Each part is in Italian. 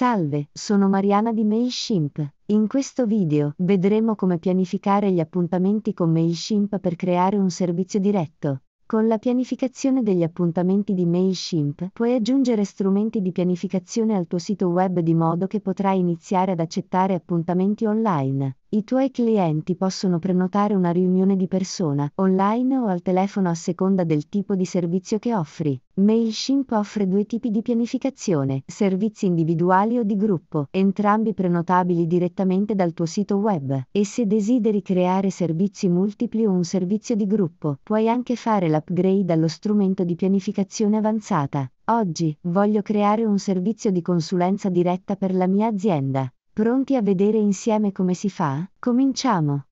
Salve, sono Mariana di MailChimp. In questo video vedremo come pianificare gli appuntamenti con MailChimp per creare un servizio diretto. Con la pianificazione degli appuntamenti di MailChimp puoi aggiungere strumenti di pianificazione al tuo sito web di modo che potrai iniziare ad accettare appuntamenti online. I tuoi clienti possono prenotare una riunione di persona, online o al telefono a seconda del tipo di servizio che offri. MailShimp offre due tipi di pianificazione, servizi individuali o di gruppo, entrambi prenotabili direttamente dal tuo sito web. E se desideri creare servizi multipli o un servizio di gruppo, puoi anche fare l'upgrade allo strumento di pianificazione avanzata. Oggi voglio creare un servizio di consulenza diretta per la mia azienda. Pronti a vedere insieme come si fa? Cominciamo!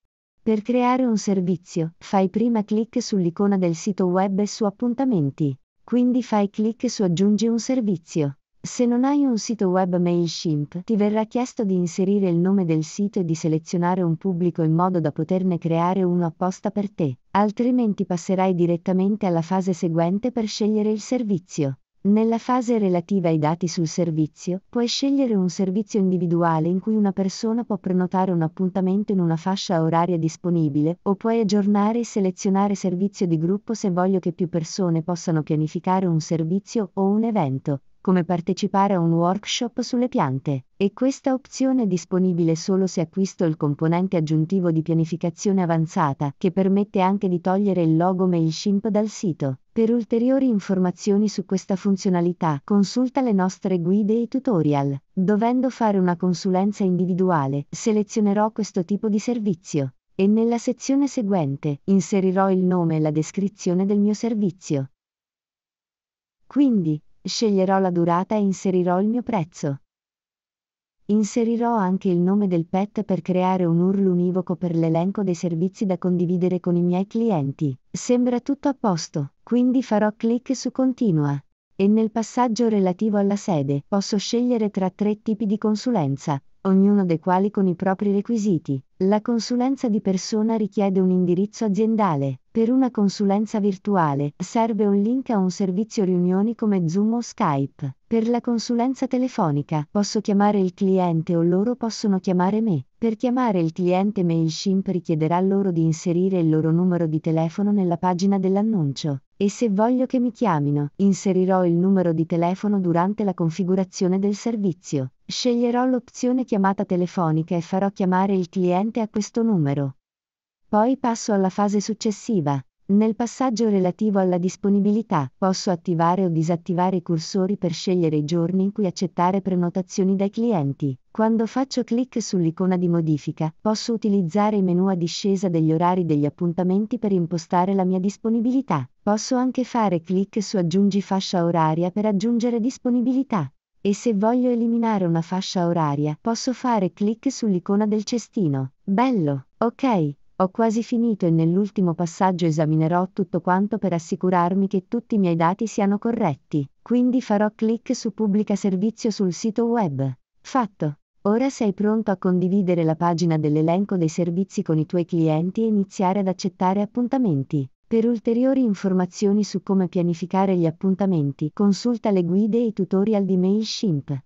Per creare un servizio, fai prima clic sull'icona del sito web e su appuntamenti. Quindi fai clic su aggiungi un servizio. Se non hai un sito web MailChimp, ti verrà chiesto di inserire il nome del sito e di selezionare un pubblico in modo da poterne creare uno apposta per te, altrimenti passerai direttamente alla fase seguente per scegliere il servizio. Nella fase relativa ai dati sul servizio, puoi scegliere un servizio individuale in cui una persona può prenotare un appuntamento in una fascia oraria disponibile, o puoi aggiornare e selezionare servizio di gruppo se voglio che più persone possano pianificare un servizio o un evento come partecipare a un workshop sulle piante, e questa opzione è disponibile solo se acquisto il componente aggiuntivo di pianificazione avanzata, che permette anche di togliere il logo MailChimp dal sito. Per ulteriori informazioni su questa funzionalità, consulta le nostre guide e tutorial. Dovendo fare una consulenza individuale, selezionerò questo tipo di servizio e nella sezione seguente inserirò il nome e la descrizione del mio servizio. Quindi, Sceglierò la durata e inserirò il mio prezzo. Inserirò anche il nome del pet per creare un URL univoco per l'elenco dei servizi da condividere con i miei clienti. Sembra tutto a posto, quindi farò clic su Continua. E nel passaggio relativo alla sede posso scegliere tra tre tipi di consulenza, ognuno dei quali con i propri requisiti. La consulenza di persona richiede un indirizzo aziendale. Per una consulenza virtuale serve un link a un servizio riunioni come Zoom o Skype. Per la consulenza telefonica posso chiamare il cliente o loro possono chiamare me. Per chiamare il cliente MailChimp richiederà loro di inserire il loro numero di telefono nella pagina dell'annuncio e se voglio che mi chiamino, inserirò il numero di telefono durante la configurazione del servizio. Sceglierò l'opzione chiamata telefonica e farò chiamare il cliente a questo numero. Poi passo alla fase successiva. Nel passaggio relativo alla disponibilità posso attivare o disattivare i cursori per scegliere i giorni in cui accettare prenotazioni dai clienti. Quando faccio clic sull'icona di modifica posso utilizzare i menu a discesa degli orari degli appuntamenti per impostare la mia disponibilità. Posso anche fare clic su aggiungi fascia oraria per aggiungere disponibilità. E se voglio eliminare una fascia oraria posso fare clic sull'icona del cestino. Bello! Ok, ho quasi finito e nell'ultimo passaggio esaminerò tutto quanto per assicurarmi che tutti i miei dati siano corretti, quindi farò clic su pubblica servizio sul sito web. Fatto. Ora sei pronto a condividere la pagina dell'elenco dei servizi con i tuoi clienti e iniziare ad accettare appuntamenti. Per ulteriori informazioni su come pianificare gli appuntamenti, consulta le guide e i tutorial di MailShimp.